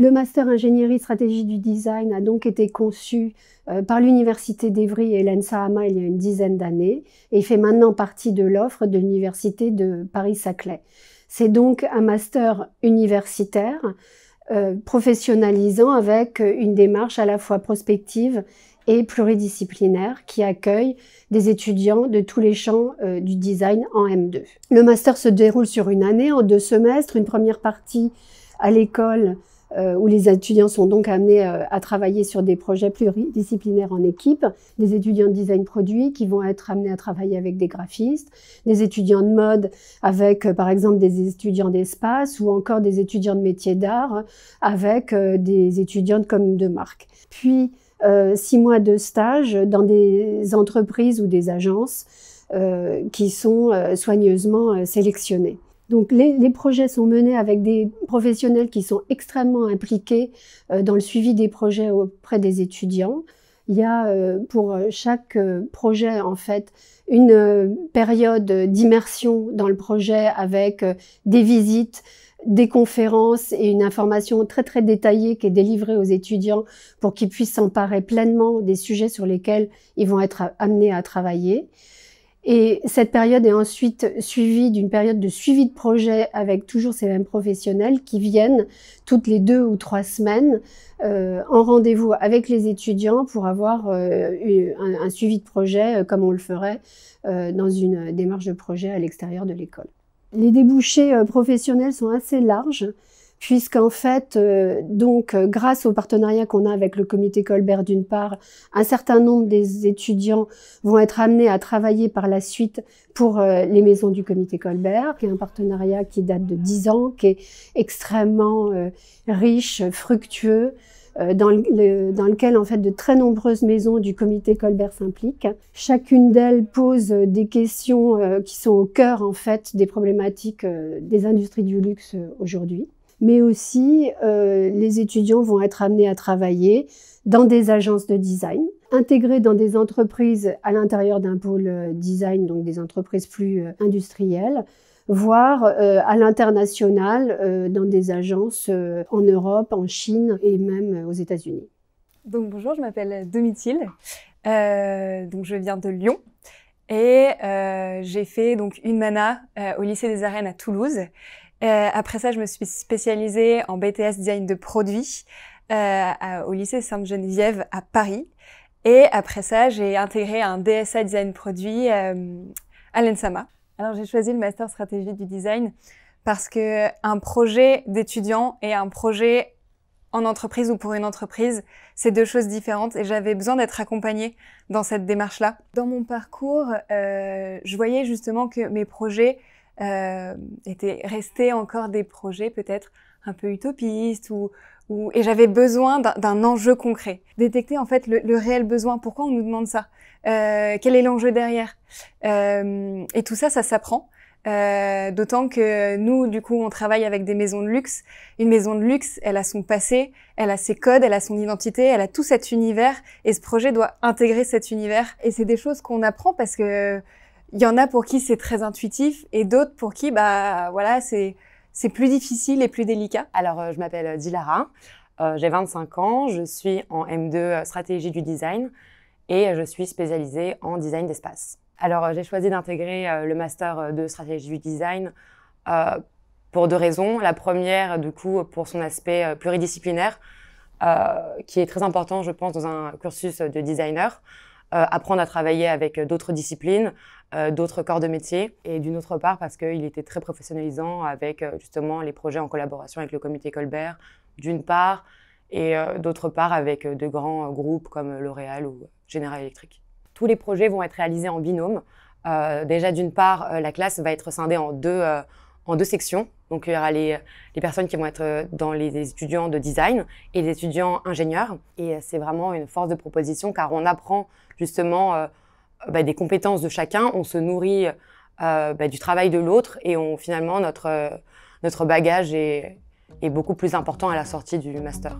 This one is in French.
Le master ingénierie stratégie du design a donc été conçu euh, par l'université d'Evry et l'ENSAAMA il y a une dizaine d'années et fait maintenant partie de l'offre de l'université de Paris-Saclay. C'est donc un master universitaire euh, professionnalisant avec une démarche à la fois prospective et pluridisciplinaire qui accueille des étudiants de tous les champs euh, du design en M2. Le master se déroule sur une année, en deux semestres, une première partie à l'école euh, où les étudiants sont donc amenés euh, à travailler sur des projets pluridisciplinaires en équipe, des étudiants de design produit qui vont être amenés à travailler avec des graphistes, des étudiants de mode avec euh, par exemple des étudiants d'espace ou encore des étudiants de métiers d'art avec des étudiants comme de marque. Puis six mois de stage dans des entreprises ou des agences qui sont soigneusement sélectionnées. Donc les, projets sont menés avec des professionnels qui sont extrêmement impliqués euh, dans le suivi des projets auprès des étudiants. Il y a euh, pour euh, chaque projet en fait une période d'immersion dans le projet avec des visites, des conférences et une information très très détaillée qui est délivrée aux étudiants pour qu'ils puissent s'emparer pleinement des sujets sur lesquels ils vont être amenés à travailler. Et cette période est ensuite suivie d'une période de suivi de projet avec toujours ces mêmes professionnels qui viennent toutes les deux ou trois semaines euh, en rendez-vous avec les étudiants pour avoir euh, un, suivi de projet euh, comme on le ferait dans une démarche de projet à l'extérieur de l'école. Les débouchés professionnels sont assez larges puisqu'en fait, euh, donc, euh, grâce au partenariat qu'on a avec le comité Colbert d'une part, un certain nombre des étudiants vont être amenés à travailler par la suite pour euh, les maisons du comité Colbert, qui est un partenariat qui date de 10 ans, qui est extrêmement riche, fructueux, dans, dans, lequel en fait de très nombreuses maisons du comité Colbert s'impliquent. Chacune d'elles pose des questions qui sont au cœur en fait des problématiques des industries du luxe aujourd'hui mais aussi euh, les étudiants vont être amenés à travailler dans des agences de design, intégrés dans des entreprises à l'intérieur d'un pôle euh, design, donc des entreprises plus euh, industrielles, voire à l'international dans des agences en Europe, en Chine et même aux États-Unis. Donc bonjour, je m'appelle Domitil, donc je viens de Lyon et j'ai fait donc une mana au lycée des Arènes à Toulouse euh, après ça, je me suis spécialisée en BTS design de produits euh, au lycée Sainte-Geneviève à Paris. Et après ça, j'ai intégré un DSA design produit euh, à l'ENSAMA. Alors j'ai choisi le master stratégie du design parce que un projet d'étudiant et un projet en entreprise ou pour une entreprise, c'est deux choses différentes et j'avais besoin d'être accompagnée dans cette démarche-là. Dans mon parcours, euh, je voyais justement que mes projets euh, étaient restés encore des projets peut-être un peu utopistes ou, et j'avais besoin d'un enjeu concret. Détecter en fait le, réel besoin. Pourquoi on nous demande ça euh, Quel est l'enjeu derrière euh, Et tout ça, ça s'apprend. Euh, d'autant que nous, du coup, on travaille avec des maisons de luxe. Une maison de luxe, elle a son passé, elle a ses codes, elle a son identité, elle a tout cet univers. Et ce projet doit intégrer cet univers. Et c'est des choses qu'on apprend parce que il y en a pour qui c'est très intuitif et d'autres pour qui, bah voilà, c'est c'est plus difficile et plus délicat. Alors, euh, je m'appelle euh, Dilara, euh, j'ai 25 ans, je suis en M2 stratégie du design et je suis spécialisée en design d'espace. Alors, j'ai choisi d'intégrer le master de stratégie du design pour deux raisons. La première, du coup, pour son aspect pluridisciplinaire, qui est très important, je pense, dans un cursus de designer. Euh, apprendre à travailler avec euh, d'autres disciplines, euh, d'autres corps de métier, et d'une autre part parce qu'il était très professionnalisant avec justement les projets en collaboration avec le comité Colbert, d'une part, et d'autre part avec de grands groupes comme L'Oréal ou General Electric. Tous les projets vont être réalisés en binôme. déjà, d'une part, la classe va être scindée en deux, en deux sections. Donc, il y aura les, personnes qui vont être euh, dans les, étudiants de design et les étudiants ingénieurs. Et euh, c'est vraiment une force de proposition car on apprend justement euh, bah, des compétences de chacun, on se nourrit bah, du travail de l'autre et on, finalement, notre, bagage est beaucoup plus important à la sortie du master.